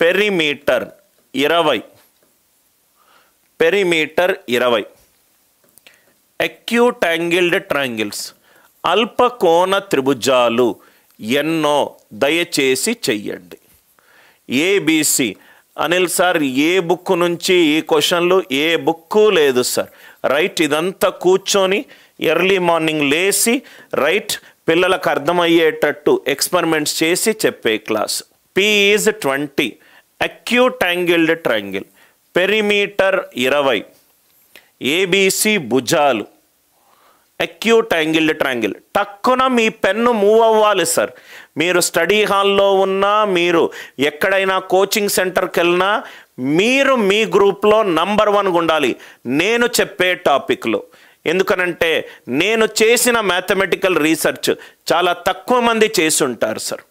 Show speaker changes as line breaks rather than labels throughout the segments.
perimeter ఇరవై perimeter ఇరవై acute angled triangles అల్పకోణ త్రిభుజాలు ఎన్నో దయచేసి చెయ్యండి ఏబీసీ అనిల్ సార్ ఏ బుక్ నుంచి ఈ క్వశ్చన్లు ఏ బుక్కు లేదు సార్ రైట్ ఇదంతా కూర్చొని ఎర్లీ మార్నింగ్ లేచి రైట్ పిల్లలకు అర్థమయ్యేటట్టు ఎక్స్పెరిమెంట్స్ చేసి చెప్పే క్లాస్ పీఈజ్ twenty acute angled triangle perimeter ఇరవై ఏబీసీ భుజాలు అక్యూట్ యాంగిల్డ్ ట్రయాంగిల్ టక్కున మీ పెన్ను మూవ్ అవ్వాలి సార్ మీరు స్టడీ హాల్లో ఉన్నా మీరు ఎక్కడైనా కోచింగ్ సెంటర్కి వెళ్ళినా మీరు మీ గ్రూప్లో నంబర్ వన్గా ఉండాలి నేను చెప్పే టాపిక్లో ఎందుకనంటే నేను చేసిన మ్యాథమెటికల్ రీసెర్చ్ చాలా తక్కువ మంది చేసి ఉంటారు సార్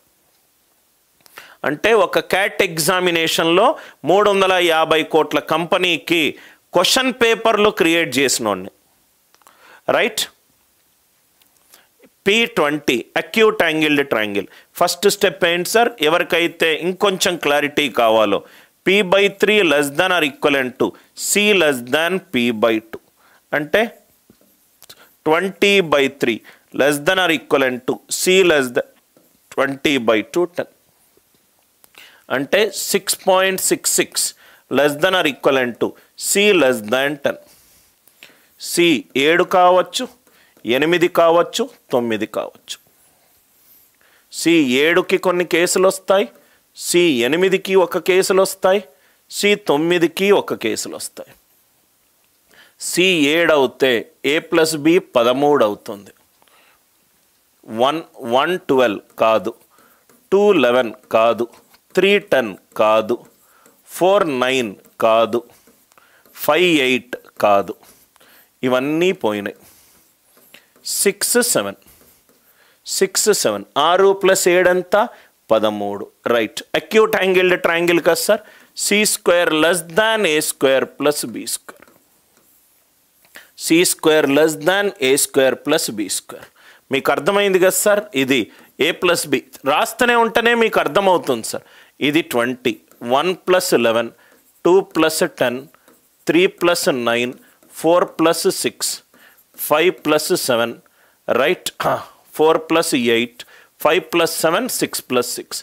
అంటే ఒక క్యాట్ ఎగ్జామినేషన్లో మూడు వందల యాభై కోట్ల కంపెనీకి క్వశ్చన్ పేపర్లు క్రియేట్ చేసినోడిని right p twenty acute angled triangle first step ఏంటి సార్ ఎవరికైతే ఇంకొంచెం క్లారిటీ కావాలో p by three less than or and to c less than p by two అంటే twenty by three less than or and to c less than twenty by two ten అంటే six point six six less than or and to c less than ten c ఏడు కావచ్చు ఎనిమిది కావచ్చు తొమ్మిది కావచ్చు C ఏడుకి కొన్ని కేసులు వస్తాయి సి ఎనిమిదికి ఒక కేసులు వస్తాయి సి తొమ్మిదికి ఒక కేసులు వస్తాయి సి ఏడు అవుతే ఏ ప్లస్ బి పదమూడు అవుతుంది వన్ వన్ ట్వెల్వ్ కాదు టూ లెవెన్ కాదు త్రీ టెన్ కాదు ఫోర్ నైన్ కాదు ఫైవ్ ఎయిట్ కాదు ఇవన్నీ పోయినాయి సిక్స్ సెవెన్ సిక్స్ సెవెన్ ఆరు ప్లస్ ఏడంతా పదమూడు రైట్ అక్యూట్ యాంగిల్ ట్రాంగిల్ కదా sir c square less than a square plus b square c square less than a square plus b square మీకు అర్థమైంది కదా సార్ ఇది ఏ ప్లస్ బి రాస్తూనే ఉంటేనే మీకు అర్థమవుతుంది సార్ ఇది twenty one plus eleven two plus ten three plus nine four plus six five plus seven right four plus eight five plus seven six plus six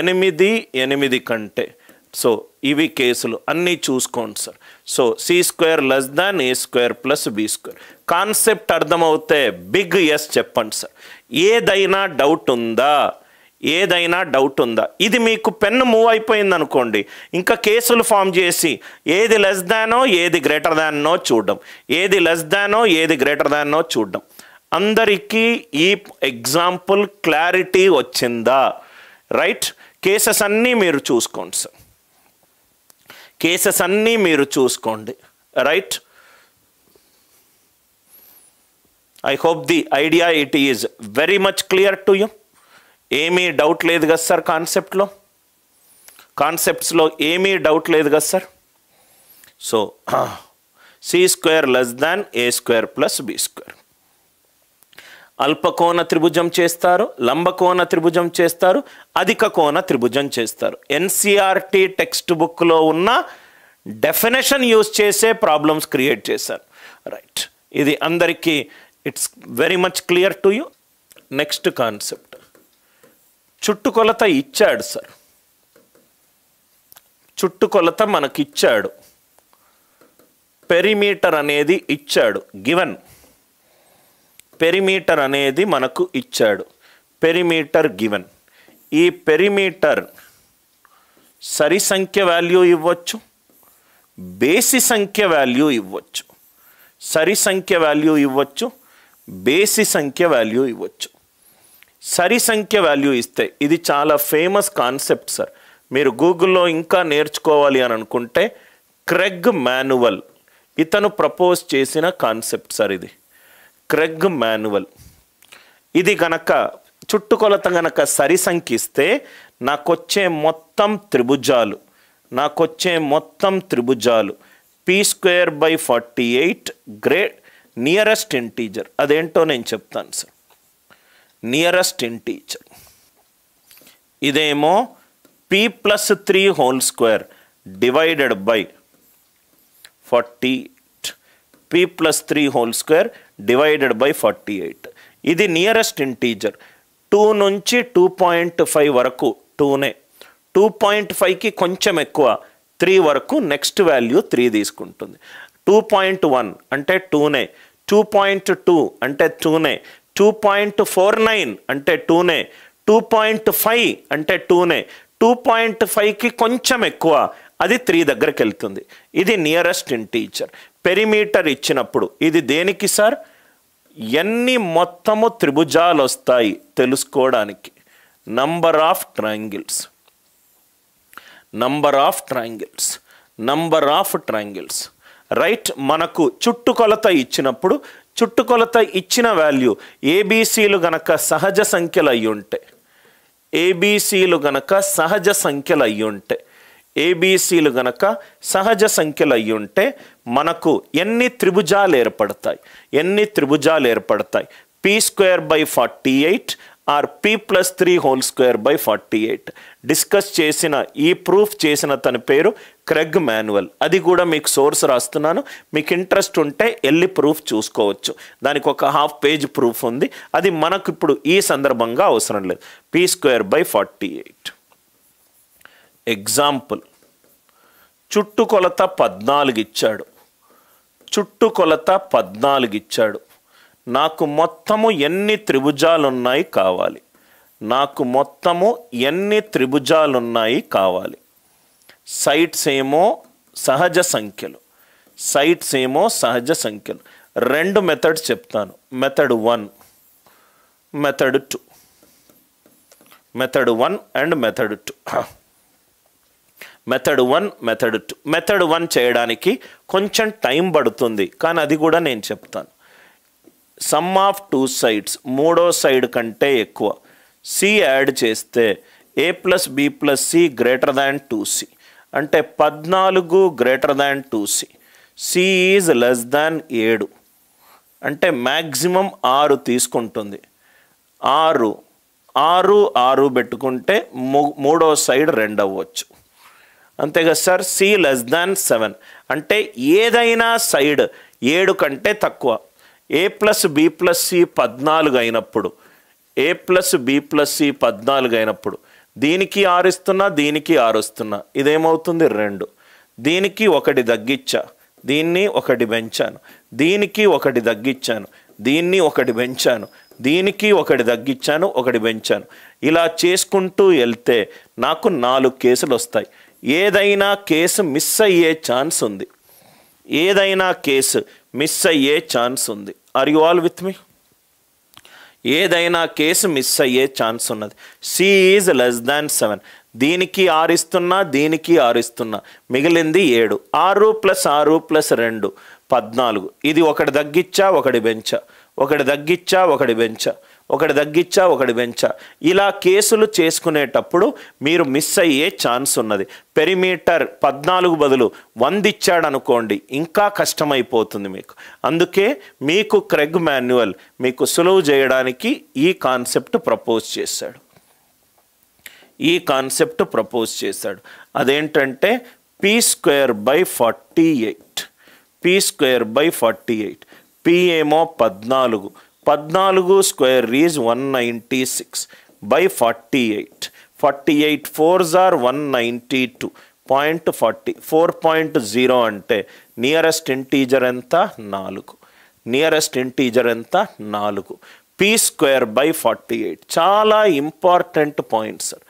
ఎనిమిది ఎనిమిది కంటే సో ఇవి కేసులు అన్నీ చూసుకోండి sir so c square less than a square plus b square concept అర్థమవుతే big yes చెప్పండి sir ఏదైనా డౌట్ ఉందా ఏదైనా డౌట్ ఉందా ఇది మీకు పెన్ను మూవ్ అయిపోయింది అనుకోండి ఇంకా కేసులు ఫామ్ చేసి ఏది లెస్ దానో ఏది గ్రేటర్ దాన్నో చూడడం ఏది లెస్ దానో ఏది గ్రేటర్ దాన్నో చూడడం అందరికీ ఈ ఎగ్జాంపుల్ క్లారిటీ వచ్చిందా రైట్ కేసెస్ అన్నీ మీరు చూసుకోండి సార్ కేసెస్ అన్నీ మీరు చూసుకోండి right I hope the idea it is very much clear to you ఏమీ డౌట్ లేదు కదా సార్ కాన్సెప్ట్లో కాన్సెప్ట్స్లో ఏమీ డౌట్ లేదు కదా sir so c square less than a square plus b square అల్పకోణ త్రిభుజం చేస్తారు లంబకోణ త్రిభుజం చేస్తారు అధిక కోణ త్రిభుజం చేస్తారు ఎన్సిఆర్టీ టెక్స్ట్ బుక్లో ఉన్న డెఫినేషన్ యూజ్ చేసే ప్రాబ్లమ్స్ క్రియేట్ చేశారు రైట్ ఇది అందరికీ it's very much clear to you next concept చుట్టుకొలత ఇచ్చాడు సార్ చుట్టుకొలత మనకిచ్చాడు పెరిమీటర్ అనేది ఇచ్చాడు గివన్ పెరిమీటర్ అనేది మనకు ఇచ్చాడు పెరిమీటర్ గివన్ ఈ పెరిమీటర్ సరి సంఖ్య వాల్యూ ఇవ్వచ్చు బేసి సంఖ్య వాల్యూ ఇవ్వచ్చు సరి సంఖ్య వాల్యూ ఇవ్వచ్చు బేసి సంఖ్య వాల్యూ ఇవ్వచ్చు సరి సంఖ్య వాల్యూ ఇస్తే ఇది చాలా ఫేమస్ కాన్సెప్ట్ సార్ మీరు గూగుల్లో ఇంకా నేర్చుకోవాలి అని అనుకుంటే క్రెగ్ మాన్యువల్ ఇతను ప్రపోజ్ చేసిన కాన్సెప్ట్ సార్ ఇది క్రెగ్ మాన్యువల్ ఇది గనక చుట్టుకొలత గనక సరి నాకు నాకొచ్చే మొత్తం త్రిభుజాలు నాకొచ్చే మొత్తం త్రిభుజాలు p square by forty eight great nearest integer అదేంటో నేను చెప్తాను సార్ నియరెస్ట్ ఇంటీజర్ ఇదేమో p plus three whole square divided by forty eight p plus three whole square divided by forty eight ఇది నియరెస్ట్ ఇంటీజర్ టూ నుంచి two point five వరకు టూనే two point ఫైవ్కి కొంచెం ఎక్కువ త్రీ వరకు నెక్స్ట్ వాల్యూ త్రీ తీసుకుంటుంది టూ పాయింట్ వన్ అంటే టూనే టూ పాయింట్ టూ అంటే టూనే టూ పాయింట్ ఫోర్ నైన్ అంటే టూనే టూ పాయింట్ ఫైవ్ అంటే టూనే టూ పాయింట్ ఫైవ్కి కొంచెం ఎక్కువ అది త్రీ దగ్గరికి వెళ్తుంది ఇది నియరెస్ట్ ఇన్ టీచర్ పెరిమీటర్ ఇచ్చినప్పుడు ఇది దేనికి సార్ ఎన్ని మొత్తము త్రిభుజాలు వస్తాయి తెలుసుకోవడానికి number of triangles number of triangles number of triangles right మనకు చుట్టుకొలత ఇచ్చినప్పుడు చుట్టుకొలత ఇచ్చిన వాల్యూ ఏబీసీలు గనక సహజ సంఖ్యలు అయ్యుంటే ఏబీసీలు గనక సహజ సంఖ్యలు అయ్యుంటే ఏబీసీలు గనక సహజ సంఖ్యలు అయ్యుంటే మనకు ఎన్ని త్రిభుజాలు ఏర్పడతాయి ఎన్ని త్రిభుజాలు ఏర్పడతాయి p square by forty eight or p plus three whole square by forty eight discuss చేసిన ఈ ప్రూఫ్ చేసిన తన పేరు క్రెగ్ మాన్యువల్ అది కూడా మీకు సోర్స్ రాస్తున్నాను మీకు ఇంట్రెస్ట్ ఉంటే వెళ్ళి ప్రూఫ్ చూసుకోవచ్చు దానికి ఒక హాఫ్ పేజ్ ప్రూఫ్ ఉంది అది మనకు ఇప్పుడు ఈ సందర్భంగా అవసరం లేదు p square by forty eight example చుట్టుకొలత పద్నాలుగు ఇచ్చాడు చుట్టుకొలత పద్నాలుగు ఇచ్చాడు నాకు మొత్తము ఎన్ని త్రిభుజాలున్నాయి కావాలి నాకు మొత్తము ఎన్ని త్రిభుజాలున్నాయి కావాలి సైట్స్ ఏమో సహజ సంఖ్యలు సైట్స్ ఏమో సహజ సంఖ్యలు రెండు మెథడ్స్ చెప్తాను method one method two method one and method two method one method two method one చేయడానికి కొంచెం టైం పడుతుంది కానీ అది కూడా నేను చెప్తాను సమ్ ఆఫ్ టూ సైడ్స్ మూడో సైడ్ కంటే ఎక్కువ సి యాడ్ చేస్తే a plus b plus c greater than two c అంటే పద్నాలుగు greater than two c c is is less than ఏడు అంటే మ్యాక్సిమం ఆరు తీసుకుంటుంది ఆరు ఆరు ఆరు పెట్టుకుంటే మూడో సైడ్ రెండు అవ్వచ్చు అంతేగా sir c less than seven అంటే ఏదైనా సైడ్ ఏడు కంటే తక్కువ a plus b plus c పద్నాలుగు అయినప్పుడు a plus b plus c పద్నాలుగు అయినప్పుడు దీనికి ఆరుస్తున్నా దీనికి ఆరుస్తున్నా ఇదేమవుతుంది రెండు దీనికి ఒకటి తగ్గిచ్చా దీన్ని ఒకటి పెంచాను దీనికి ఒకటి తగ్గిచ్చాను దీన్ని ఒకటి పెంచాను దీనికి ఒకటి తగ్గిచ్చాను ఒకటి పెంచాను ఇలా చేసుకుంటూ వెళ్తే నాకు నాలుగు కేసులు వస్తాయి ఏదైనా కేసు మిస్ అయ్యే ఛాన్స్ ఉంది ఏదైనా కేసు మిస్ అయ్యే ఛాన్స్ ఉంది are you all with me ఏదైనా కేసు మిస్ అయ్యే ఛాన్స్ ఉన్నది c is less than seven దీనికి ఆరు ఇస్తున్నా దీనికి ఆరు ఇస్తున్నా మిగిలింది ఏడు ఆరు ప్లస్ ఆరు ప్లస్ రెండు పద్నాలుగు ఇది ఒకటి తగ్గిచ్చా ఒకటి బెంచా ఒకటి తగ్గిచ్చా ఒకటి బెంచా ఒకటి తగ్గించా ఒకటి పెంచా ఇలా కేసులు చేసుకునేటప్పుడు మీరు మిస్ అయ్యే ఛాన్స్ ఉన్నది పెరిమీటర్ పద్నాలుగు బదులు వంద ఇచ్చాడు అనుకోండి ఇంకా కష్టమైపోతుంది మీకు అందుకే మీకు క్రెగ్ మాన్యువల్ మీకు సులువు చేయడానికి ఈ కాన్సెప్ట్ ప్రపోజ్ చేశాడు ఈ కాన్సెప్ట్ ప్రపోజ్ చేశాడు అదేంటంటే p square by forty eight p square by forty eight p ఏమో పద్నాలుగు పద్నాలుగు స్క్వేర్ రీజ్ one ninety six by forty eight forty eight fours are one ninety two point forty four point zero అంటే nearest integer ఎంత నాలుగు nearest integer ఎంత నాలుగు p square by forty eight చాలా ఇంపార్టెంట్ పాయింట్ సార్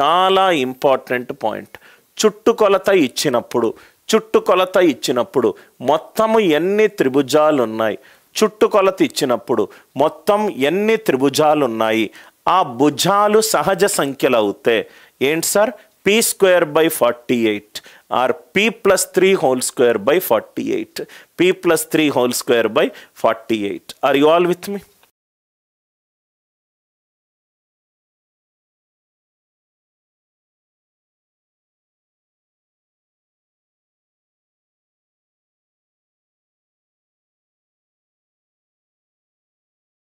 చాలా important point చుట్టుకొలత ఇచ్చినప్పుడు చుట్టుకొలత ఇచ్చినప్పుడు మొత్తము ఎన్ని త్రిభుజాలు ఉన్నాయి చుట్టుకొలత ఇచ్చినప్పుడు మొత్తం ఎన్ని త్రిభుజాలు ఉన్నాయి ఆ భుజాలు సహజ సంఖ్యలు అవుతే ఏంటి sir p square by forty eight or p plus three whole square by forty eight p plus three whole square by forty eight are you all with me